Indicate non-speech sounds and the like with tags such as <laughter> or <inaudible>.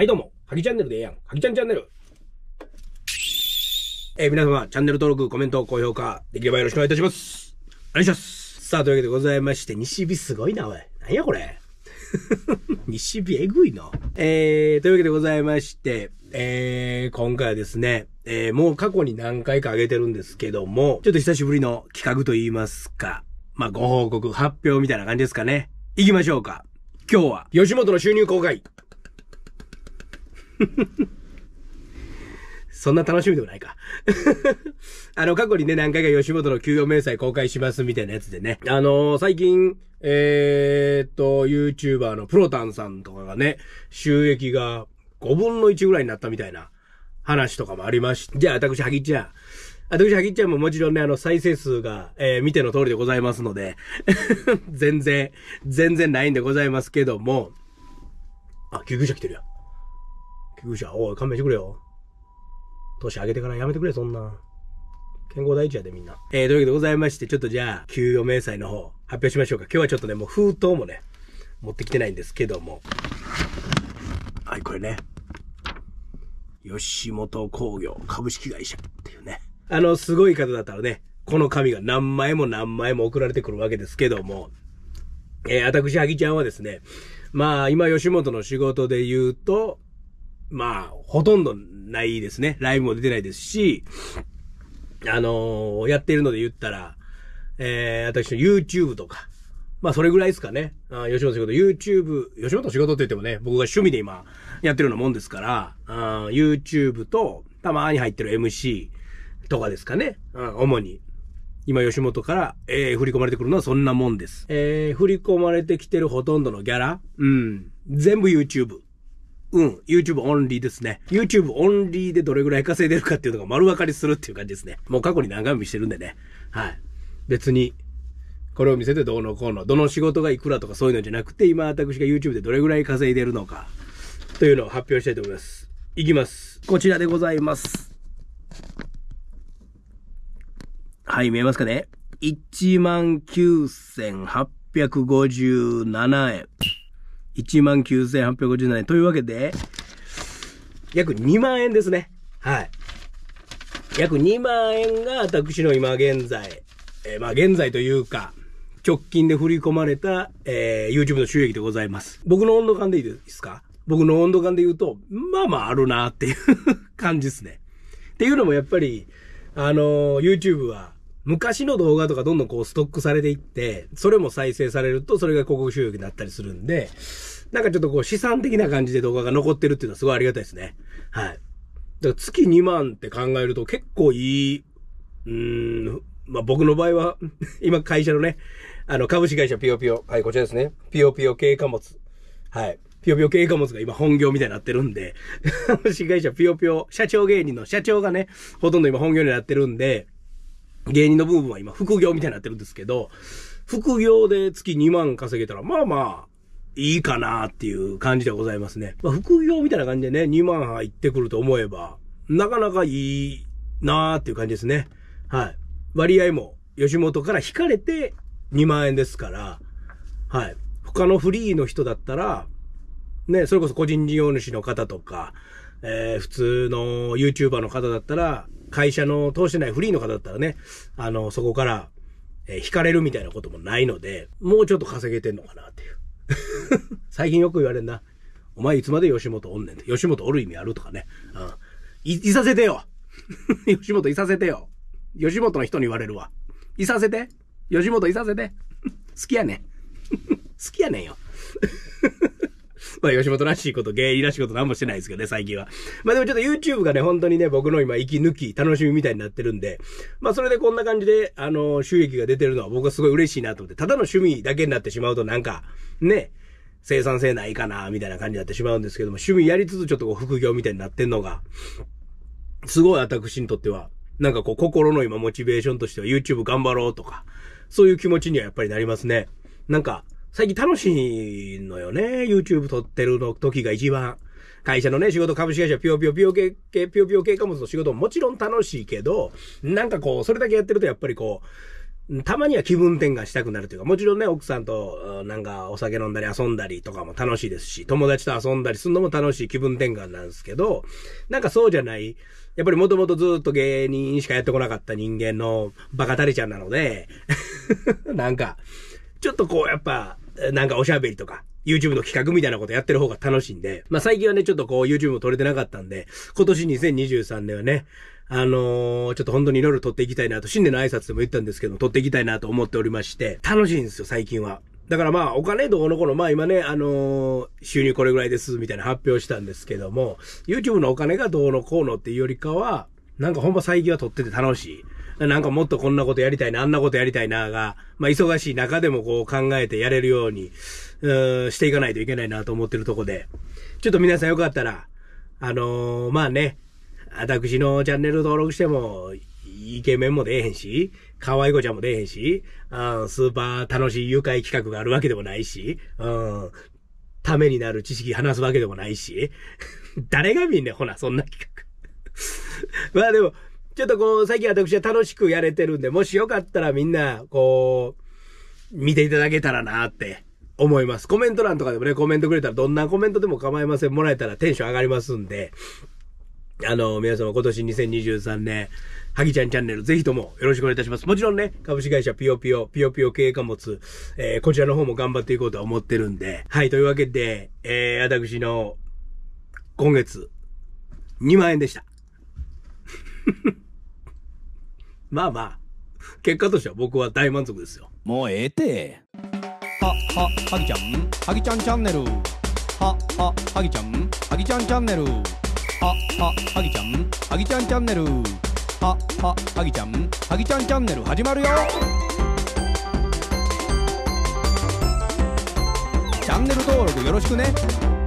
はいどうも、ハギチャンネルでええやん。ハギちゃんチャンネル。えー、皆様、チャンネル登録、コメント、高評価、できればよろしくお願いいたします。お願いします。さあ、というわけでございまして、西日すごいな、おい。なんやこれ。<laughs> 西日えぐいな。えー、というわけでございまして、えー、今回はですね、えー、もう過去に何回かあげてるんですけども、ちょっと久しぶりの企画と言いますか、まあ、ご報告、発表みたいな感じですかね。行きましょうか。今日は、吉本の収入公開。<laughs> そんな楽しみでもないか <laughs> あの、過去にね、何回か吉本の給与明細公開しますみたいなやつでね。あのー、最近、えー、っと、YouTuber のプロタンさんとかがね、収益が5分の1ぐらいになったみたいな話とかもありまして。じゃあ、私、ハギちゃん。私、ハギちゃんももちろんね、あの、再生数が、えー、見ての通りでございますので <laughs> 全然、全然ないんでございますけども、あ、救急車来てるやん。救急車、おい、勘弁してくれよ。年上げてからやめてくれ、そんな。健康第一やで、みんな。えー、というわけでございまして、ちょっとじゃあ、給与明細の方、発表しましょうか。今日はちょっとね、もう封筒もね、持ってきてないんですけども。はい、これね。吉本興業株式会社っていうね。あの、すごい方だったらね、この紙が何枚も何枚も送られてくるわけですけども、えー、私、萩ちゃんはですね、まあ、今、吉本の仕事で言うと、まあ、ほとんどないですね。ライブも出てないですし、あのー、やっているので言ったら、えー、私の YouTube とか、まあそれぐらいですかね。あ吉本仕事、YouTube、吉本仕事って言ってもね、僕が趣味で今やってるようなもんですから、あ YouTube と、たまに入ってる MC とかですかね。うん、主に。今吉本から、えー、振り込まれてくるのはそんなもんです。えー、振り込まれてきてるほとんどのギャラ、うん、全部 YouTube。うん。YouTube オンリーですね。YouTube オンリーでどれぐらい稼いでるかっていうのが丸分かりするっていう感じですね。もう過去に何回も見してるんでね。はい。別に、これを見せてどうのこうの、どの仕事がいくらとかそういうのじゃなくて、今私が YouTube でどれぐらい稼いでるのか、というのを発表したいと思います。いきます。こちらでございます。はい、見えますかね ?19,857 円。19,857円。というわけで、約2万円ですね。はい。約2万円が私の今現在、えー、まあ現在というか、直近で振り込まれた、えー、YouTube の収益でございます。僕の温度感でいいですか僕の温度感で言うと、まあまああるなっていう <laughs> 感じですね。っていうのもやっぱり、あのー、YouTube は、昔の動画とかどんどんこうストックされていって、それも再生されると、それが広告収益になったりするんで、なんかちょっとこう資産的な感じで動画が残ってるっていうのはすごいありがたいですね。はい。だから月2万って考えると結構いい、うん、まあ、僕の場合は <laughs> 今会社のね、あの、株式会社ピヨピヨ。はい、こちらですね。ピヨピヨ経過物。はい。ピヨピヨ経過物が今本業みたいになってるんで、<laughs> 株式会社ピヨピヨ、社長芸人の社長がね、ほとんど今本業になってるんで、芸人の部分は今、副業みたいになってるんですけど、副業で月2万稼げたら、まあまあ、いいかなっていう感じでございますね。まあ、副業みたいな感じでね、2万入ってくると思えば、なかなかいいなーっていう感じですね。はい。割合も、吉本から引かれて2万円ですから、はい。他のフリーの人だったら、ね、それこそ個人事業主の方とか、えー、普通の YouTuber の方だったら、会社の通してないフリーの方だったらね、あの、そこから、えー、引かれるみたいなこともないので、もうちょっと稼げてんのかなっていう。<laughs> 最近よく言われんな。お前いつまで吉本おんねんって。吉本おる意味あるとかね。うん。い、いさせてよ <laughs> 吉本いさせてよ。吉本の人に言われるわ。いさせて。吉本いさせて。好きやねん。<laughs> 好きやねんよ。まあ、吉本らしいこと、芸人らしいことなんもしてないですけどね、最近は。まあでもちょっと YouTube がね、本当にね、僕の今、息抜き、楽しみみたいになってるんで、まあそれでこんな感じで、あの、収益が出てるのは僕はすごい嬉しいなと思って、ただの趣味だけになってしまうとなんか、ね、生産性ないかな、みたいな感じになってしまうんですけども、趣味やりつつちょっとこう副業みたいになってんのが、すごい私にとっては、なんかこう心の今モチベーションとしては YouTube 頑張ろうとか、そういう気持ちにはやっぱりなりますね。なんか、最近楽しいのよね。YouTube 撮ってるの時が一番。会社のね、仕事、株式会社、ピヨピヨピヨ系、ピヨピヨ系貨物の仕事ももちろん楽しいけど、なんかこう、それだけやってるとやっぱりこう、たまには気分転換したくなるというか、もちろんね、奥さんと、なんかお酒飲んだり遊んだりとかも楽しいですし、友達と遊んだりするのも楽しい気分転換なんですけど、なんかそうじゃない、やっぱりもともとずっと芸人しかやってこなかった人間のバカタレちゃんなので <laughs> なんか、ちょっとこうやっぱ、なんかおしゃべりとか、YouTube の企画みたいなことやってる方が楽しいんで、まあ最近はね、ちょっとこう YouTube も撮れてなかったんで、今年2023年はね、あのー、ちょっと本当にいろいろ撮っていきたいなと、新年の挨拶でも言ったんですけど、撮っていきたいなと思っておりまして、楽しいんですよ、最近は。だからまあ、お金どうのこの、まあ今ね、あのー、収入これぐらいです、みたいな発表したんですけども、YouTube のお金がどうのこうのっていうよりかは、なんかほんま最近は撮ってて楽しい。なんかもっとこんなことやりたいな、あんなことやりたいなが、まあ忙しい中でもこう考えてやれるように、うん、していかないといけないなと思ってるとこで。ちょっと皆さんよかったら、あのー、まあね、私のチャンネル登録しても、イケメンも出えへんし、可愛い子ちゃんも出えへんし、うん、スーパー楽しい愉快企画があるわけでもないし、うん、ためになる知識話すわけでもないし、<laughs> 誰が見んねん、ほな、そんな企画。<laughs> まあでも、ちょっとこう、最近私は楽しくやれてるんで、もしよかったらみんな、こう、見ていただけたらなって思います。コメント欄とかでもね、コメントくれたら、どんなコメントでも構いません。もらえたらテンション上がりますんで、あの、皆様今年2023年、はぎちゃんチャンネル、ぜひともよろしくお願いいたします。もちろんね、株式会社ピヨピヨ、ピヨピヨ経営貨物、えー、こちらの方も頑張っていこうとは思ってるんで、はい、というわけで、えー、私の今月、2万円でした。<laughs> まあまあ、結果としては僕は大満足ですよ。もうええて。は、は、はぎちゃん、はぎちゃんチャンネル。は、は、はぎちゃん、はぎちゃんチャンネル。は、は、はぎちゃん、はぎちゃんチャンネル。は、は、はぎちゃん、はぎちゃんチャンネル始まるよ。チャンネル登録よろしくね。